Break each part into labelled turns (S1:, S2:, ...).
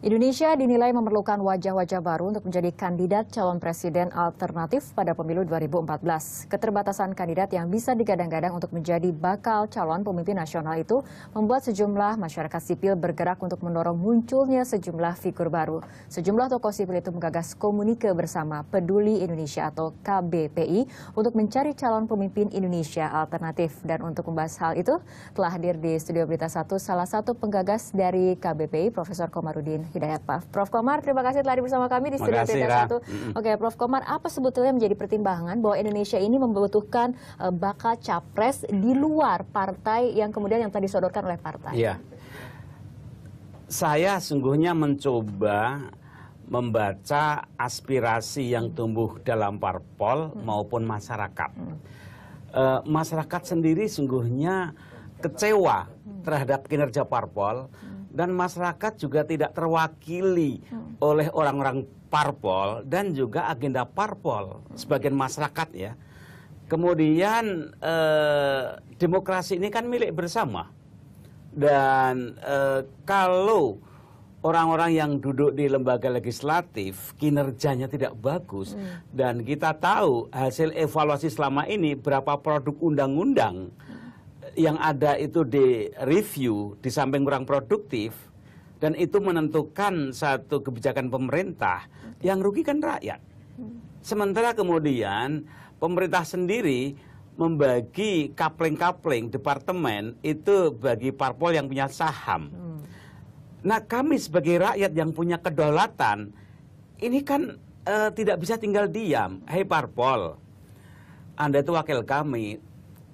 S1: Indonesia dinilai memerlukan wajah-wajah baru untuk menjadi kandidat calon presiden alternatif pada pemilu 2014. Keterbatasan kandidat yang bisa digadang-gadang untuk menjadi bakal calon pemimpin nasional itu membuat sejumlah masyarakat sipil bergerak untuk mendorong munculnya sejumlah figur baru. Sejumlah tokoh sipil itu menggagas komunike bersama Peduli Indonesia atau KBPI untuk mencari calon pemimpin Indonesia alternatif. Dan untuk membahas hal itu telah hadir di Studio Berita 1 salah satu penggagas dari KBPI, Profesor Komarudin Hidayat Prof. Prof. Komar, terima kasih telah bersama kami di Studio Berita 1. Oke, Prof. Komar, apa sebetulnya menjadi pertimbangan bahwa Indonesia ini membutuhkan e, bakal capres di luar partai yang kemudian yang tadi disodorkan oleh partai? Iya.
S2: Saya sungguhnya mencoba membaca aspirasi yang tumbuh dalam parpol mm. maupun masyarakat. Mm. E, masyarakat sendiri sungguhnya kecewa mm. terhadap kinerja parpol dan masyarakat juga tidak terwakili hmm. oleh orang-orang parpol dan juga agenda parpol sebagian masyarakat ya. Kemudian eh, demokrasi ini kan milik bersama dan eh, kalau orang-orang yang duduk di lembaga legislatif kinerjanya tidak bagus hmm. dan kita tahu hasil evaluasi selama ini berapa produk undang-undang hmm yang ada itu di review di samping kurang produktif dan itu menentukan satu kebijakan pemerintah yang rugikan rakyat. Sementara kemudian pemerintah sendiri membagi kapling-kapling departemen itu bagi parpol yang punya saham. Hmm. Nah kami sebagai rakyat yang punya kedaulatan ini kan e, tidak bisa tinggal diam. Hei parpol, Anda itu wakil kami,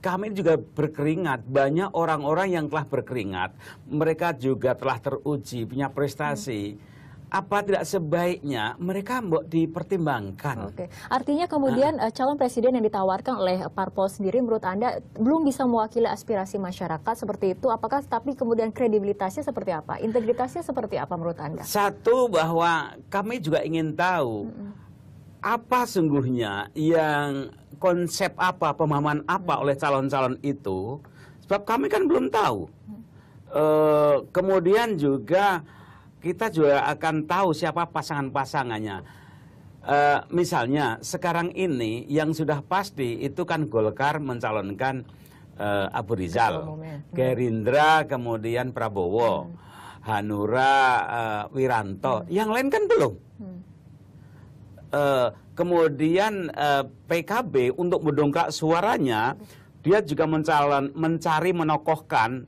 S2: kami juga berkeringat. Banyak orang-orang yang telah berkeringat. Mereka juga telah teruji, punya prestasi. Hmm apa tidak sebaiknya mereka mau dipertimbangkan. Oke,
S1: artinya kemudian nah. calon presiden yang ditawarkan oleh parpol sendiri menurut Anda belum bisa mewakili aspirasi masyarakat seperti itu. Apakah tapi kemudian kredibilitasnya seperti apa? Integritasnya seperti apa menurut Anda?
S2: Satu bahwa kami juga ingin tahu mm apa sungguhnya yang konsep apa, pemahaman apa oleh calon-calon itu, sebab kami kan belum tahu. E, kemudian juga kita juga akan tahu siapa pasangan-pasangannya. E, misalnya sekarang ini yang sudah pasti itu kan Golkar mencalonkan e, Abu Rizal, hmm. Gerindra kemudian Prabowo, hmm. Hanura, e, Wiranto, hmm. yang lain kan belum uh, kemudian uh, eh, PKB untuk mendongkrak suaranya dia juga mencalon, mencari menokohkan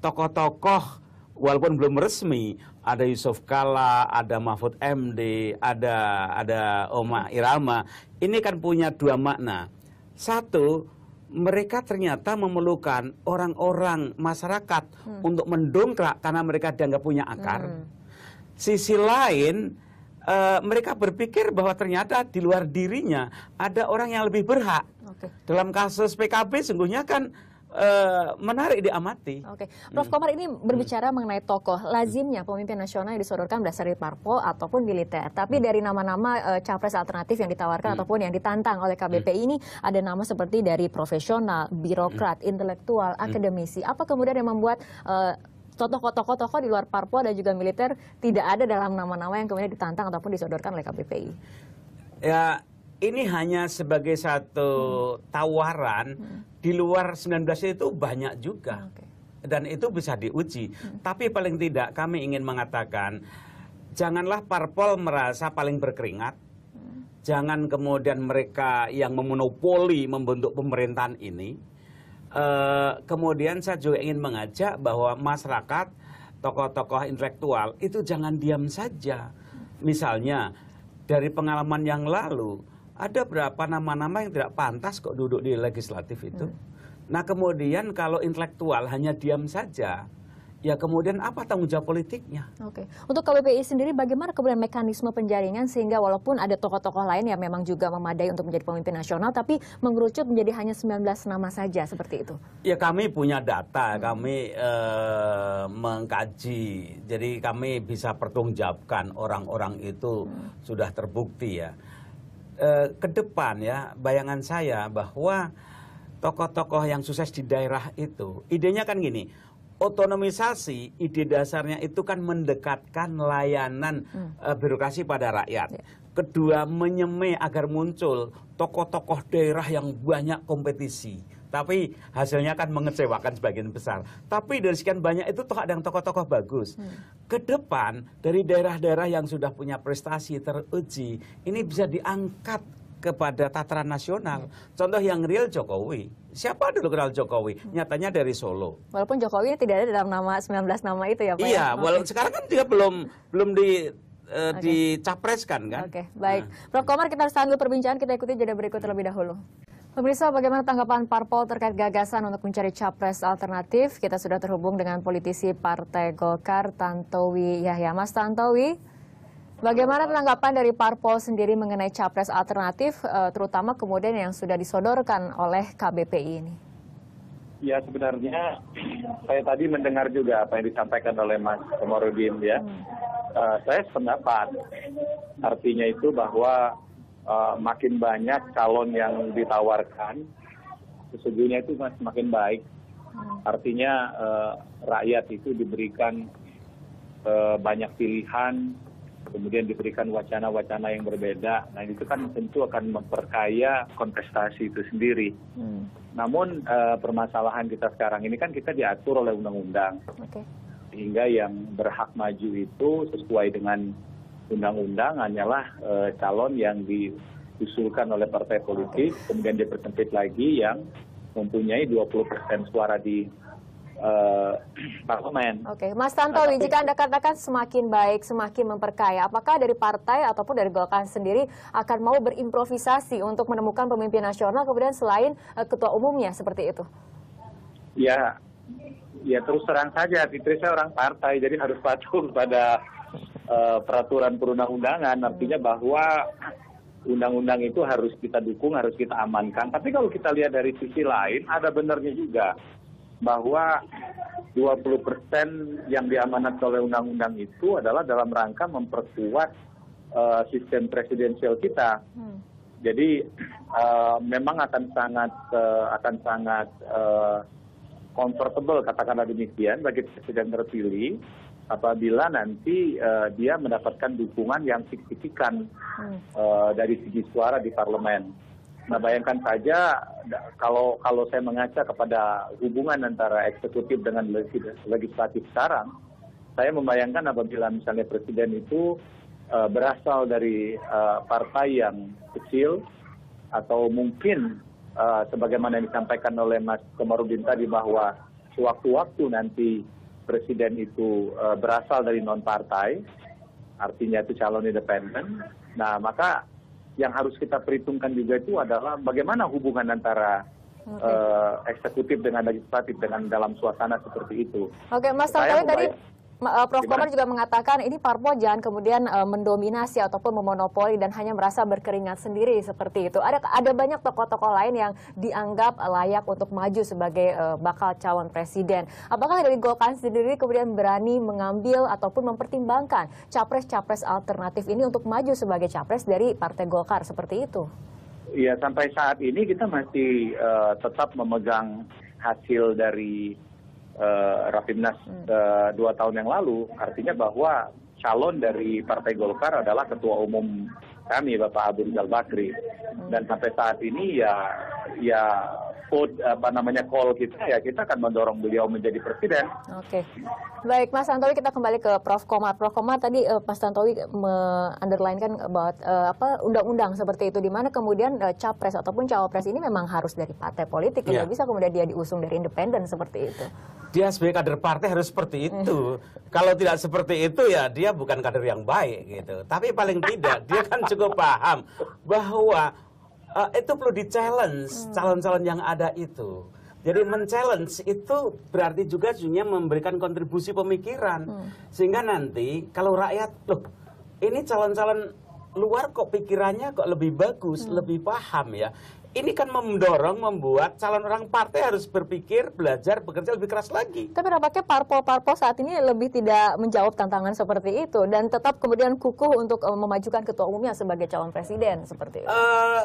S2: tokoh-tokoh walaupun belum resmi ada Yusuf Kala, ada Mahfud MD, ada ada Oma Irama. Ini kan punya dua makna. Satu, mereka ternyata memerlukan orang-orang masyarakat hmm. untuk mendongkrak karena mereka dianggap punya akar. Hmm. Sisi lain, e, mereka berpikir bahwa ternyata di luar dirinya ada orang yang lebih berhak. Okay. Dalam kasus PKB sungguhnya kan e, menarik diamati. Oke,
S1: okay. Prof. Hmm. Komar ini berbicara hmm. mengenai tokoh lazimnya pemimpin nasional yang disodorkan berdasarkan dari parpol ataupun militer. Tapi hmm. dari nama-nama e, capres alternatif yang ditawarkan hmm. ataupun yang ditantang oleh KBP hmm. ini ada nama seperti dari profesional, birokrat, hmm. intelektual, hmm. akademisi. Apa kemudian yang membuat e, contoh tokoh-tokoh di luar parpol dan juga militer tidak ada dalam nama-nama yang kemudian ditantang ataupun disodorkan oleh KPPI?
S2: Ya, ini hanya sebagai satu hmm. tawaran hmm. di luar 19 itu banyak juga. Ah, okay. Dan itu bisa diuji. Hmm. Tapi paling tidak kami ingin mengatakan janganlah parpol merasa paling berkeringat. Hmm. Jangan kemudian mereka yang memonopoli membentuk pemerintahan ini eh, kemudian saya juga ingin mengajak bahwa masyarakat, tokoh-tokoh intelektual itu jangan diam saja. Misalnya dari pengalaman yang lalu ada berapa nama-nama yang tidak pantas kok duduk di legislatif itu. Hmm. Nah kemudian kalau intelektual hanya diam saja, ya kemudian apa tanggung jawab politiknya?
S1: Oke, untuk KBPI sendiri bagaimana kemudian mekanisme penjaringan sehingga walaupun ada tokoh-tokoh lain yang memang juga memadai untuk menjadi pemimpin nasional, tapi mengerucut menjadi hanya 19 nama saja seperti itu?
S2: Ya kami punya data, kami eh, mengkaji, jadi kami bisa pertanggungjawabkan orang-orang itu hmm. sudah terbukti ya. Eh, ke ya, bayangan saya bahwa tokoh-tokoh yang sukses di daerah itu, idenya kan gini otonomisasi ide dasarnya itu kan mendekatkan layanan hmm. uh, birokrasi pada rakyat. Yeah. Kedua, menyemai agar muncul tokoh-tokoh daerah yang banyak kompetisi. Tapi hasilnya kan mengecewakan sebagian besar. Tapi dari sekian banyak itu toh ada yang tokoh-tokoh bagus. Hmm. Kedepan dari daerah-daerah yang sudah punya prestasi teruji, ini bisa diangkat kepada tataran nasional. Contoh yang real Jokowi. Siapa dulu kenal Jokowi? Nyatanya dari Solo.
S1: Walaupun Jokowi tidak ada dalam nama 19 nama itu ya Pak. Ya? Iya, ya? walaupun
S2: okay. sekarang kan dia belum belum di uh, eh, okay. dicapreskan kan.
S1: Oke, okay, baik. Nah. Prof Komar kita harus tangguh perbincangan, kita ikuti jeda berikut terlebih dahulu. Pemirsa, bagaimana tanggapan parpol terkait gagasan untuk mencari capres alternatif? Kita sudah terhubung dengan politisi Partai Golkar, Tantowi Yahya. Mas Tantowi, Bagaimana tanggapan dari Parpol sendiri mengenai capres alternatif, eh, terutama kemudian yang sudah disodorkan oleh KBPI ini?
S3: Ya sebenarnya saya tadi mendengar juga apa yang disampaikan oleh Mas Komarudin ya. Hmm. Uh, saya pendapat Artinya itu bahwa uh, makin banyak calon yang ditawarkan, sesungguhnya itu makin baik. Hmm. Artinya uh, rakyat itu diberikan uh, banyak pilihan kemudian diberikan wacana-wacana yang berbeda. Nah itu kan tentu akan memperkaya kontestasi itu sendiri. Hmm. Namun uh, permasalahan kita sekarang ini kan kita diatur oleh undang-undang, okay. sehingga yang berhak maju itu sesuai dengan undang-undang hanyalah uh, calon yang diusulkan oleh partai politik, kemudian dipersempit lagi yang mempunyai 20% suara di uh, parlemen.
S1: Oke, okay. Mas Tantowi, nah, jika Anda katakan semakin baik, semakin memperkaya, apakah dari partai ataupun dari Golkar sendiri akan mau berimprovisasi untuk menemukan pemimpin nasional kemudian selain uh, ketua umumnya seperti itu?
S3: Ya, ya terus terang saja, Fitri saya orang partai, jadi harus patuh pada uh, peraturan perundang-undangan. Artinya bahwa undang-undang itu harus kita dukung, harus kita amankan. Tapi kalau kita lihat dari sisi lain, ada benarnya juga bahwa 20 persen yang diamanat oleh undang-undang itu adalah dalam rangka memperkuat uh, sistem presidensial kita. Hmm. Jadi uh, memang akan sangat uh, akan sangat uh, comfortable katakanlah demikian bagi presiden terpilih apabila nanti uh, dia mendapatkan dukungan yang signifikan hmm. uh, dari segi suara di parlemen. Nah bayangkan saja kalau kalau saya mengaca kepada hubungan antara eksekutif dengan legislatif sekarang, saya membayangkan apabila misalnya presiden itu uh, berasal dari uh, partai yang kecil atau mungkin uh, sebagaimana disampaikan oleh Mas Komarudin tadi bahwa sewaktu-waktu nanti presiden itu uh, berasal dari non partai, artinya itu calon independen. Nah maka yang harus kita perhitungkan juga itu adalah bagaimana hubungan antara okay.
S1: Eh,
S3: eksekutif dengan legislatif dengan dalam suasana seperti itu.
S1: Oke, Mas Tantowi tadi Eh, Prof. Komar juga mengatakan ini parpol jangan kemudian uh, mendominasi ataupun memonopoli dan hanya merasa berkeringat sendiri seperti itu. Ada ada banyak tokoh-tokoh lain yang dianggap eh, layak untuk maju sebagai uh, bakal calon presiden. Apakah dari Golkar sendiri kemudian berani mengambil ataupun mempertimbangkan capres-capres alternatif ini untuk maju sebagai capres dari Partai Golkar seperti itu?
S3: Ya sampai saat ini kita masih uh, tetap memegang hasil dari uh, Rapimnas uh, dua tahun yang lalu, artinya bahwa calon dari Partai Golkar adalah Ketua Umum kami Bapak Abu Rizal Bakri hmm. dan sampai saat ini ya ya vote apa namanya call kita ya kita akan mendorong beliau menjadi presiden. Oke, okay.
S1: baik Mas Antowi kita kembali ke Prof Komar. Prof Komar tadi uh, Mas Antowi underline kan bahwa uh, apa undang-undang seperti itu di mana kemudian uh, capres ataupun cawapres ini memang harus dari partai politik yeah. tidak bisa kemudian dia diusung dari independen seperti itu
S2: dia sebagai kader partai harus seperti itu. Kalau tidak seperti itu ya dia bukan kader yang baik gitu. Tapi paling tidak dia kan cukup paham bahwa uh, itu perlu di challenge hmm. calon-calon yang ada itu. Jadi men-challenge itu berarti juga sebenarnya memberikan kontribusi pemikiran. Hmm. Sehingga nanti kalau rakyat loh ini calon-calon luar kok pikirannya kok lebih bagus, hmm. lebih paham ya ini kan mendorong membuat calon orang partai harus berpikir, belajar, bekerja lebih keras lagi.
S1: Tapi rapatnya parpol-parpol saat ini lebih tidak menjawab tantangan seperti itu dan tetap kemudian kukuh untuk eh, memajukan ketua umumnya sebagai calon presiden seperti itu.
S2: Uh,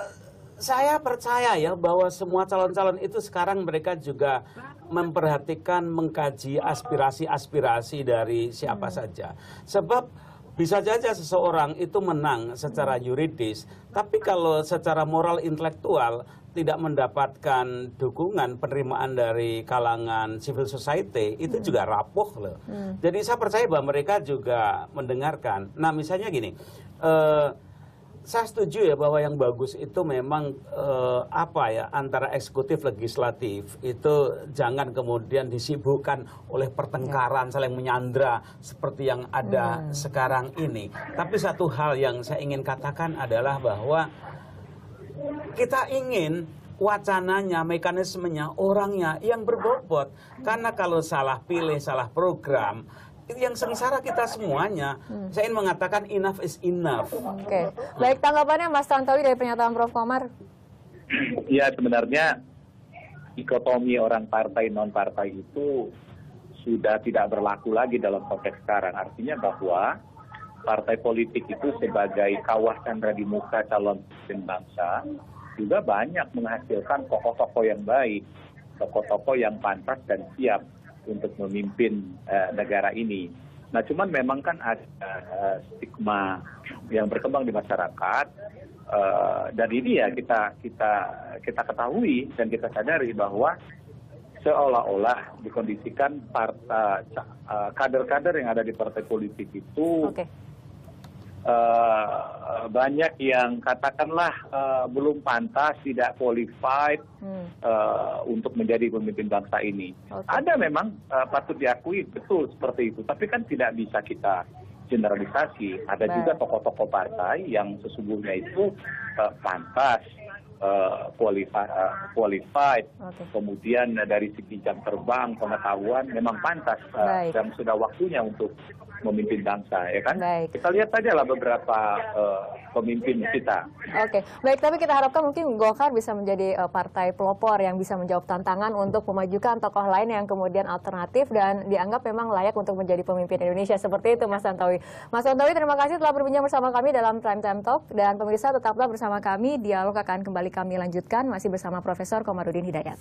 S2: saya percaya ya bahwa semua calon-calon itu sekarang mereka juga memperhatikan, mengkaji aspirasi-aspirasi dari siapa hmm. saja. Sebab bisa saja seseorang itu menang secara yuridis, tapi kalau secara moral intelektual tidak mendapatkan dukungan penerimaan dari kalangan civil society itu hmm. juga rapuh loh. Hmm. Jadi saya percaya bahwa mereka juga mendengarkan. Nah misalnya gini, eh, saya setuju ya bahwa yang bagus itu memang eh, apa ya antara eksekutif legislatif itu jangan kemudian disibukkan oleh pertengkaran ya. saling menyandra seperti yang ada hmm. sekarang ini. Tapi satu hal yang saya ingin katakan adalah bahwa kita ingin wacananya, mekanismenya, orangnya yang berbobot. Karena kalau salah pilih, salah program, yang sengsara kita semuanya. Hmm. Saya ingin mengatakan enough is enough. Oke,
S1: okay. baik tanggapannya Mas Tantowi dari pernyataan Prof. Komar.
S2: Iya sebenarnya dikotomi orang partai non partai
S3: itu sudah tidak berlaku lagi dalam konteks sekarang. Artinya bahwa partai politik itu sebagai kawasan chandra di muka calon presiden bangsa juga banyak menghasilkan tokoh-tokoh yang baik, tokoh-tokoh yang pantas dan siap untuk memimpin uh, negara ini. Nah, cuman memang kan ada uh, stigma yang berkembang di masyarakat uh, dan ini ya kita kita kita ketahui dan kita sadari bahwa seolah-olah dikondisikan kader-kader yang ada di partai politik itu okay. Eh, banyak yang katakanlah uh, belum pantas, tidak qualified hmm. uh, untuk menjadi pemimpin bangsa ini. Okay. Ada memang uh, patut diakui betul seperti itu, tapi kan tidak bisa kita generalisasi. Ada Baik. juga tokoh-tokoh partai yang sesungguhnya itu uh, pantas Uh, qualified, uh, qualified. Okay. kemudian uh, dari segi jam terbang pengetahuan memang pantas uh, dan sudah waktunya untuk memimpin bangsa ya kan baik. kita lihat saja lah beberapa uh, pemimpin kita
S1: oke okay. baik tapi kita harapkan mungkin Golkar bisa menjadi uh, partai pelopor yang bisa menjawab tantangan untuk memajukan tokoh lain yang kemudian alternatif dan dianggap memang layak untuk menjadi pemimpin Indonesia seperti itu Mas Santawi. Mas Santawi terima kasih telah berbincang bersama kami dalam Prime Time Talk dan pemirsa tetaplah bersama kami dialog akan kembali kami lanjutkan masih bersama Profesor Komarudin Hidayat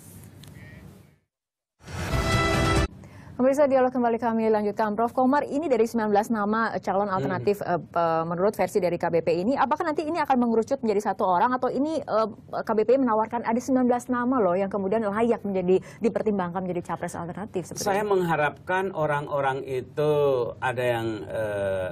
S1: Pemirsa dialog kembali kami lanjutkan. Prof. Komar, ini dari 19 nama eh, calon hmm. alternatif hmm. uh, menurut versi dari KBP ini, apakah nanti ini akan mengerucut menjadi satu orang atau ini uh, eh, KBP menawarkan ada 19 nama loh yang kemudian layak menjadi dipertimbangkan menjadi capres alternatif? Saya ini.
S2: mengharapkan orang-orang itu ada yang uh,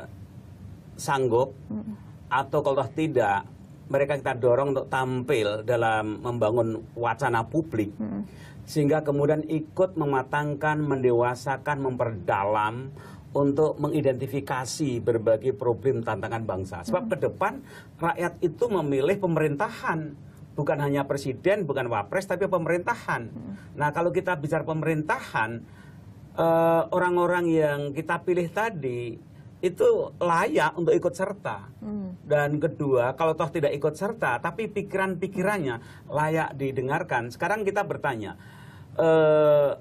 S2: sanggup hmm. atau kalau tidak mereka kita dorong untuk tampil dalam membangun wacana publik. Hmm sehingga kemudian ikut mematangkan, mendewasakan, memperdalam untuk mengidentifikasi berbagai problem tantangan bangsa. Sebab ke depan rakyat itu memilih pemerintahan, bukan hanya presiden, bukan wapres, tapi pemerintahan. Nah, kalau kita bicara pemerintahan, eh, orang-orang yang kita pilih tadi itu layak untuk ikut serta. Hmm. Dan kedua, kalau toh tidak ikut serta, tapi pikiran-pikirannya layak didengarkan. Sekarang kita bertanya, eh,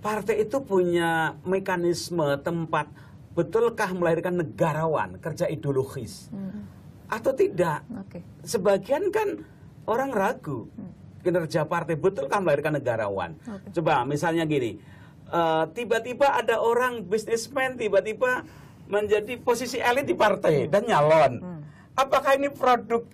S2: partai itu punya mekanisme tempat betulkah melahirkan negarawan kerja ideologis hmm. atau tidak? Okay. Sebagian kan orang ragu hmm. kinerja partai betulkah melahirkan negarawan. Okay. Coba misalnya gini, eh, tiba-tiba uh, ada orang bisnismen tiba-tiba menjadi posisi elit di partai hmm. dan nyalon. Hmm. Apakah ini produk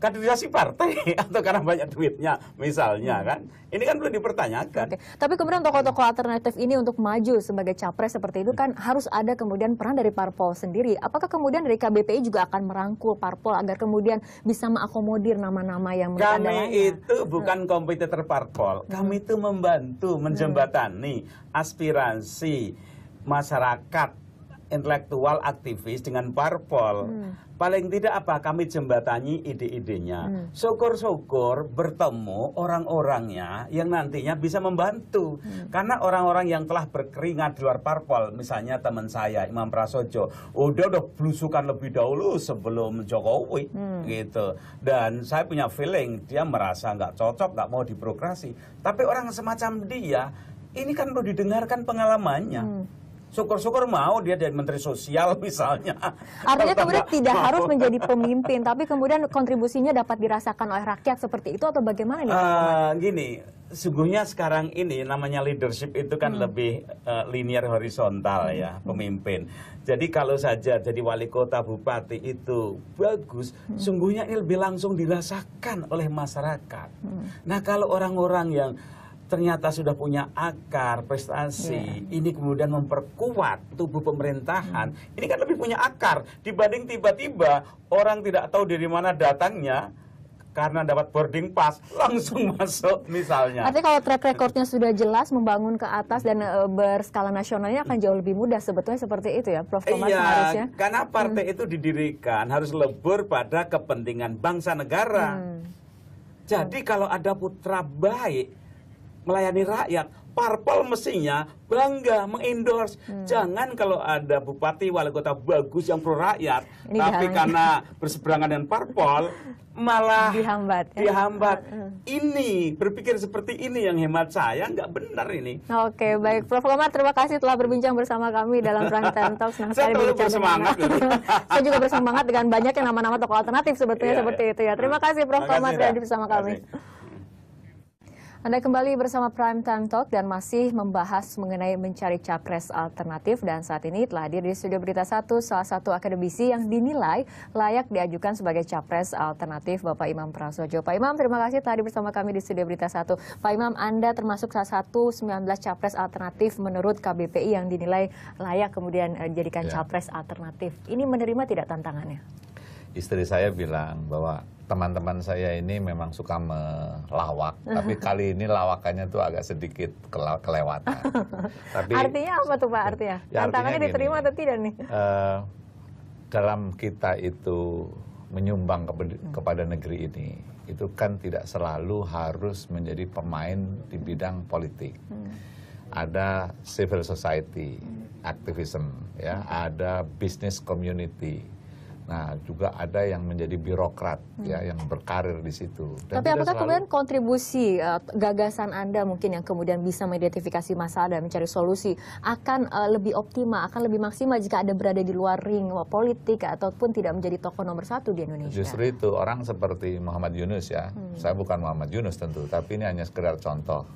S2: kaderisasi partai atau karena banyak duitnya misalnya hmm. kan ini kan belum dipertanyakan. Oke. Tapi
S1: kemudian tokoh-tokoh alternatif ini untuk maju sebagai capres seperti itu kan hmm. harus ada kemudian peran dari parpol sendiri. Apakah kemudian dari KBPI juga akan merangkul parpol agar kemudian bisa mengakomodir nama-nama yang Kami adanya? itu
S2: hmm. bukan kompetitor parpol. Hmm. Kami itu membantu menjembatani aspirasi masyarakat intelektual aktivis dengan parpol. Hmm. Paling tidak apa kami jembatani ide-idenya. Hmm. Syukur-syukur bertemu orang-orangnya yang nantinya bisa membantu. Hmm. Karena orang-orang yang telah berkeringat di luar parpol, misalnya teman saya Imam Prasojo, udah udah belusukan lebih dahulu sebelum Jokowi hmm. gitu. Dan saya punya feeling dia merasa nggak cocok, nggak mau diprokrasi. Tapi orang semacam dia ini kan perlu didengarkan pengalamannya. Hmm Syukur-syukur mau dia jadi menteri sosial misalnya.
S1: Artinya kemudian tidak harus menjadi pemimpin, tapi kemudian kontribusinya dapat dirasakan oleh rakyat seperti itu atau bagaimana nih? Ya? Eh,
S2: uh, gini, sungguhnya sekarang ini namanya leadership itu kan hmm. lebih uh, linear horizontal ya, hmm. ya pemimpin. Jadi kalau saja jadi wali kota bupati itu bagus, hmm. sungguhnya ini lebih langsung dirasakan oleh masyarakat. Hmm. Nah kalau orang-orang yang ternyata sudah punya akar prestasi yeah. ini kemudian memperkuat tubuh pemerintahan hmm. ini kan lebih punya akar dibanding tiba-tiba orang tidak tahu dari mana datangnya karena dapat boarding pass langsung masuk misalnya. Artinya
S1: kalau track recordnya sudah jelas membangun ke atas dan e, berskala nasionalnya akan jauh lebih mudah sebetulnya seperti itu ya Prof. Thomas iya, harusnya.
S2: Karena partai hmm. itu didirikan harus lebur pada kepentingan bangsa negara. Hmm. Jadi kalau ada putra baik melayani rakyat. Parpol mestinya bangga mengendorse. Hmm. Jangan kalau ada bupati wali kota bagus yang pro rakyat, Ini tapi dihambat. karena berseberangan dengan parpol
S1: malah dihambat.
S2: Ya? Dihambat. Hmm, hmm. Ini berpikir seperti ini yang hemat saya nggak benar ini.
S1: Oke, baik Prof Loma terima kasih telah berbincang bersama kami dalam Prime Talk. Senang saya sekali bersemangat. saya juga bersemangat dengan banyak yang nama-nama tokoh alternatif sebetulnya ya, seperti ya. itu ya. Terima kasih Prof Komar sudah bersama kami. Anda kembali bersama Prime Time Talk dan masih membahas mengenai mencari capres alternatif dan saat ini telah hadir di studio Berita 1 salah satu akademisi yang dinilai layak diajukan sebagai capres alternatif Bapak Imam Prasojo. Pak Imam, terima kasih telah hadir bersama kami di studio Berita 1. Pak Imam, Anda termasuk salah satu 19 capres alternatif menurut KBPI yang dinilai layak kemudian eh, dijadikan ya. capres alternatif. Ini menerima tidak tantangannya?
S4: istri saya bilang bahwa teman-teman saya ini memang suka melawak, tapi kali ini lawakannya tuh agak sedikit kelewatan. tapi, artinya
S1: apa tuh Pak artinya? Ya, Tantangannya diterima atau tidak nih?
S4: Uh, dalam kita itu menyumbang ke hmm. kepada negeri ini, itu kan tidak selalu harus menjadi pemain di bidang politik. Hmm. Ada civil society, hmm. activism, ya, ada business community, Nah, juga ada yang menjadi birokrat hmm. ya yang berkarir di situ.
S2: Dan Tapi apakah selalu... kemudian
S1: kontribusi uh, gagasan Anda mungkin yang kemudian bisa mengidentifikasi masalah dan mencari solusi akan uh, lebih optimal, akan lebih maksimal jika ada berada di luar ring politik ataupun tidak menjadi tokoh nomor satu di Indonesia?
S4: Justru itu orang seperti Muhammad Yunus ya. Hmm. Saya bukan Muhammad Yunus tentu, tapi ini hanya sekedar contoh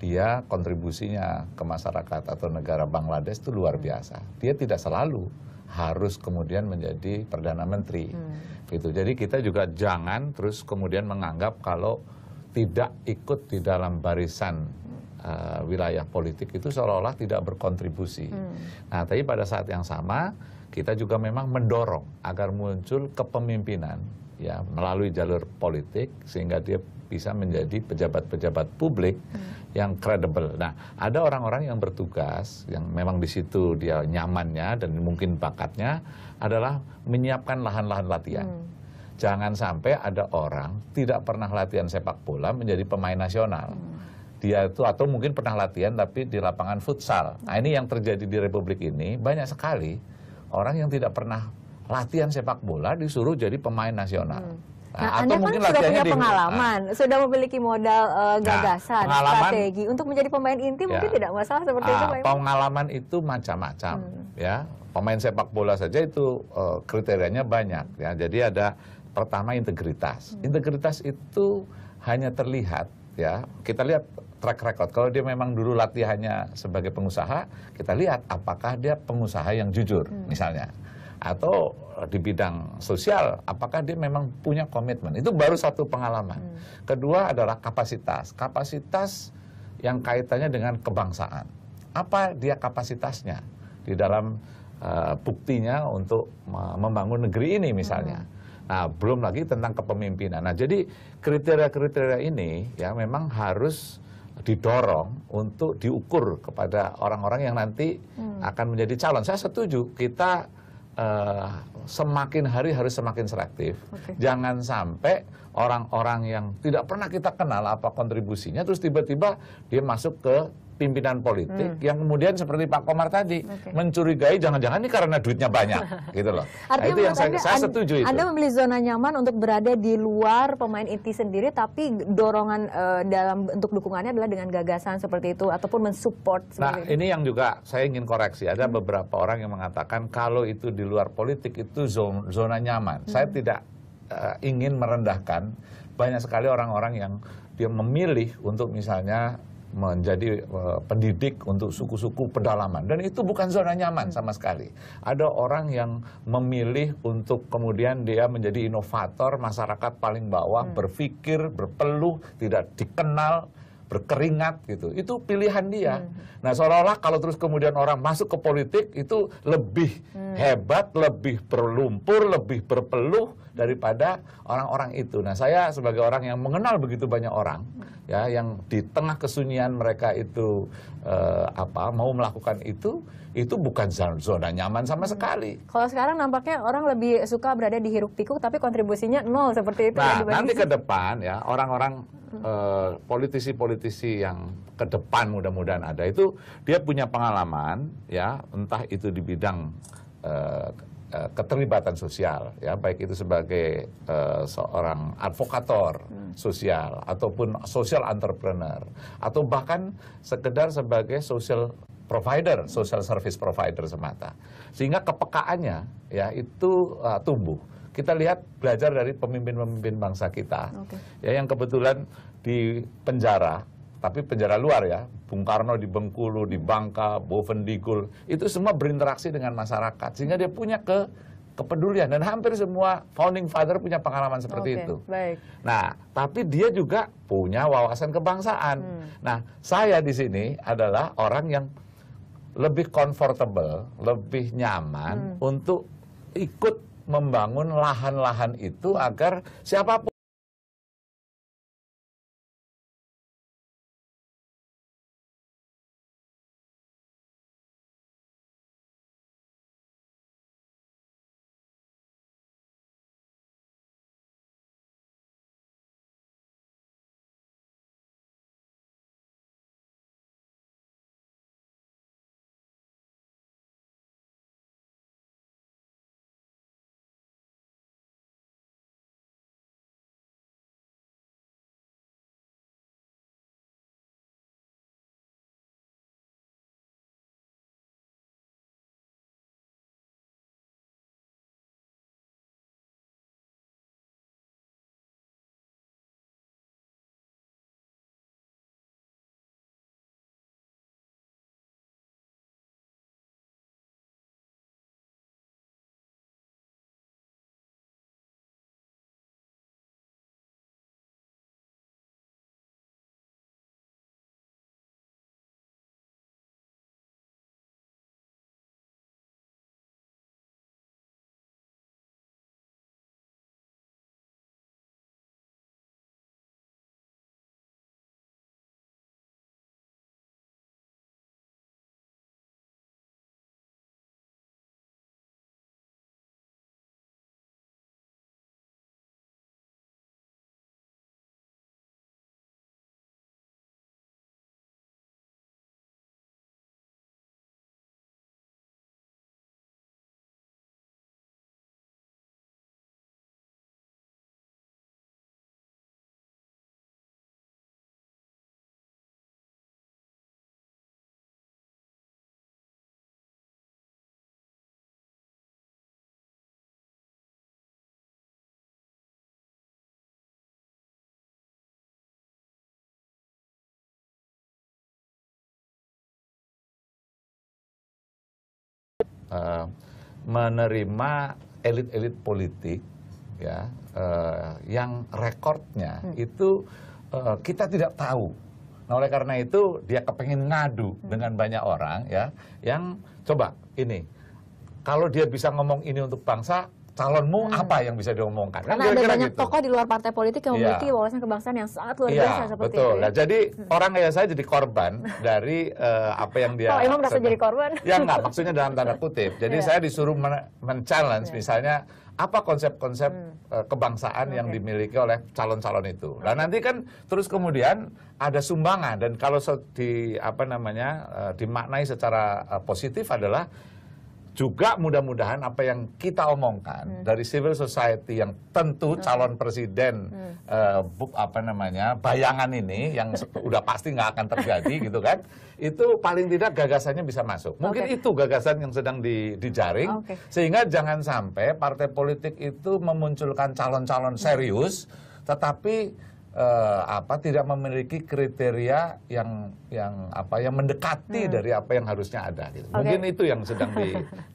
S4: dia kontribusinya ke masyarakat atau negara Bangladesh itu luar biasa. Dia tidak selalu harus kemudian menjadi perdana menteri. Hmm. Gitu. Jadi kita juga jangan terus kemudian menganggap kalau tidak ikut di dalam barisan uh, wilayah politik itu seolah-olah tidak berkontribusi. Hmm. Nah, tapi pada saat yang sama kita juga memang mendorong agar muncul kepemimpinan ya melalui jalur politik sehingga dia bisa menjadi pejabat-pejabat publik hmm. yang kredibel. Nah, ada orang-orang yang bertugas yang memang di situ dia nyamannya dan mungkin bakatnya adalah menyiapkan lahan-lahan latihan. Hmm. Jangan sampai ada orang tidak pernah latihan sepak bola menjadi pemain nasional. Hmm. Dia itu atau mungkin pernah latihan tapi di lapangan futsal. Nah, ini yang terjadi di Republik ini banyak sekali orang yang tidak pernah latihan sepak bola disuruh jadi pemain nasional. Hmm
S1: Nah, nah Anda kan sudah punya nah. pengalaman, di, sudah memiliki modal uh, gagasan, nah, strategi untuk menjadi pemain inti ya, mungkin tidak masalah seperti nah, itu. Ah, Pak
S4: pengalaman Ibu. itu macam-macam, hmm. ya. Pemain sepak bola saja itu uh, kriterianya banyak, ya. Jadi ada pertama integritas. Hmm. Integritas itu hanya terlihat, ya. Kita lihat track record. Kalau dia memang dulu latihannya sebagai pengusaha, kita lihat apakah dia pengusaha yang jujur, hmm. misalnya, atau di bidang sosial, apakah dia memang punya komitmen. Itu baru satu pengalaman. Hmm. Kedua adalah kapasitas. Kapasitas yang kaitannya dengan kebangsaan. Apa dia kapasitasnya di dalam uh, buktinya untuk membangun negeri ini misalnya. Hmm. Nah, belum lagi tentang kepemimpinan. Nah, jadi kriteria-kriteria ini ya memang harus didorong untuk diukur kepada orang-orang yang nanti hmm. akan menjadi calon. Saya setuju kita uh, semakin hari harus semakin selektif. Okay. Jangan sampai orang-orang yang tidak pernah kita kenal apa kontribusinya, terus tiba-tiba dia masuk ke pimpinan politik hmm. yang kemudian seperti Pak Komar tadi okay. mencurigai jangan-jangan ini karena duitnya banyak gitu loh.
S1: nah, itu yang saya, saya setuju anda itu. Anda memilih zona nyaman untuk berada di luar pemain inti sendiri tapi dorongan e, dalam untuk dukungannya adalah dengan gagasan seperti itu ataupun mensupport Nah, ini
S4: yang juga saya ingin koreksi. Ada hmm. beberapa orang yang mengatakan kalau itu di luar politik itu zona, zona nyaman. Hmm. Saya tidak e, ingin merendahkan banyak sekali orang-orang yang dia memilih untuk misalnya menjadi eh, pendidik untuk suku-suku pedalaman dan itu bukan zona nyaman sama sekali. Ada orang yang memilih untuk kemudian dia menjadi inovator, masyarakat paling bawah hmm. berpikir, berpeluh, tidak dikenal berkeringat gitu. Itu pilihan dia. Hmm. Nah, seolah-olah kalau terus kemudian orang masuk ke politik itu lebih hmm. hebat, lebih berlumpur, lebih berpeluh daripada orang-orang itu. Nah, saya sebagai orang yang mengenal begitu banyak orang ya yang di tengah kesunyian mereka itu eh, apa mau melakukan itu itu bukan zona nyaman sama hmm. sekali.
S1: Kalau sekarang nampaknya orang lebih suka berada di hiruk pikuk tapi kontribusinya nol seperti itu. Nah, nanti ke
S4: depan ya orang-orang Hmm. Eh, politisi-politisi yang ke depan mudah-mudahan ada itu dia punya pengalaman ya entah itu di bidang uh, keterlibatan sosial ya baik itu sebagai uh, seorang advokator hmm. sosial ataupun social entrepreneur atau bahkan sekedar sebagai social provider, social service provider semata. Sehingga kepekaannya ya itu uh, tumbuh kita lihat belajar dari pemimpin-pemimpin bangsa kita okay. ya yang kebetulan di penjara tapi penjara luar ya Bung Karno di Bengkulu di Bangka Bovendigul itu semua berinteraksi dengan masyarakat sehingga dia punya ke kepedulian dan hampir semua founding father punya pengalaman seperti okay, itu. Baik. Nah, tapi dia juga punya wawasan kebangsaan. Hmm. Nah, saya di sini adalah orang yang lebih comfortable, lebih nyaman hmm. untuk ikut membangun lahan lahan itu agar siapapun uh, menerima elit-elit politik ya uh, yang rekornya hmm. itu uh, kita tidak tahu. Nah, oleh karena itu dia kepengen ngadu hmm. dengan banyak orang ya yang coba ini kalau dia bisa ngomong ini untuk bangsa calonmu hmm. apa yang bisa diomongkan? Karena kan nah, ada banyak gitu.
S1: tokoh di luar partai politik yang iya. memiliki yeah. wawasan kebangsaan yang sangat luar yeah, biasa seperti betul. itu. Ya. Nah,
S4: jadi hmm. orang kayak saya jadi korban dari uh, apa yang dia. Oh, emang merasa jadi
S1: korban? Ya enggak, maksudnya
S4: dalam tanda kutip. Jadi yeah. saya disuruh men-challenge iya. misalnya apa konsep-konsep hmm. Eh, kebangsaan okay. yang dimiliki oleh calon-calon itu. Nah, nanti kan terus kemudian ada sumbangan dan kalau di apa namanya eh, dimaknai secara positif adalah juga mudah-mudahan apa yang kita omongkan hmm. dari civil society yang tentu hmm. calon presiden hmm. uh, apa namanya bayangan ini yang udah pasti nggak akan terjadi gitu kan itu paling tidak gagasannya bisa masuk mungkin okay. itu gagasan yang sedang di, dijaring okay. sehingga jangan sampai partai politik itu memunculkan calon-calon serius tetapi eh, apa tidak memiliki kriteria yang yang apa yang mendekati hmm. dari apa yang harusnya ada gitu. Okay. Mungkin itu yang sedang di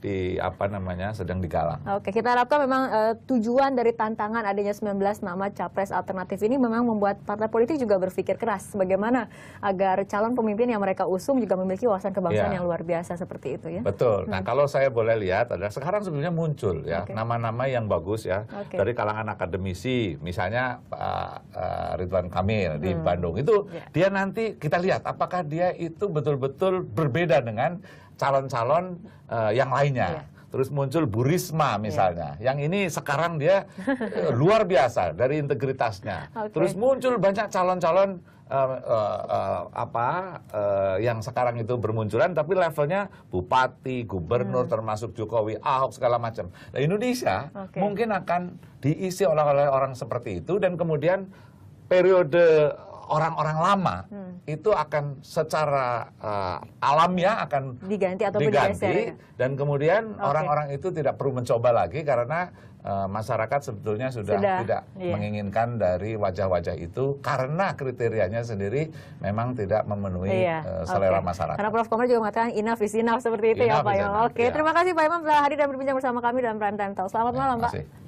S4: di apa namanya sedang digalang.
S1: Oke, okay, kita harapkan memang eh, tujuan dari tantangan adanya 19 nama capres alternatif ini memang membuat partai politik juga berpikir keras bagaimana agar calon pemimpin yang mereka usung juga memiliki wawasan kebangsaan ya. yang luar biasa seperti itu ya. Betul. Nah, hmm. Nah,
S4: kalau saya boleh lihat adalah sekarang sebenarnya muncul ya nama-nama okay. yang bagus ya okay. dari kalangan akademisi misalnya uh, uh, Ridwan Kamil hmm. di Bandung itu yeah. dia nanti kita lihat apakah dia itu betul-betul berbeda dengan calon-calon uh, yang lainnya. Yeah. Terus muncul Burisma ya. misalnya, yeah. yang ini sekarang dia eh, luar biasa dari integritasnya. Okay. Terus muncul banyak calon-calon uh, uh, uh, apa uh, yang sekarang itu bermunculan, tapi levelnya bupati, gubernur, hmm. termasuk Jokowi, Ahok segala macam. Nah, Indonesia okay. mungkin akan diisi oleh oleh orang seperti itu dan kemudian periode orang-orang lama hmm. itu akan secara uh, eh, alamnya akan
S1: diganti atau diganti ya?
S4: dan kemudian orang-orang okay. itu tidak perlu mencoba lagi karena uh, masyarakat sebetulnya sudah, sudah tidak yeah. menginginkan dari wajah-wajah itu karena kriterianya sendiri memang tidak memenuhi yeah. Iya, uh, selera okay. masyarakat. Karena
S1: Prof Komar juga mengatakan enough is enough seperti itu ya, enough ya Pak Oke, okay. Iya. terima kasih Pak Imam telah hadir dan berbincang bersama kami dalam Prime Time Talk. Selamat yeah, malam Pak. Kasih.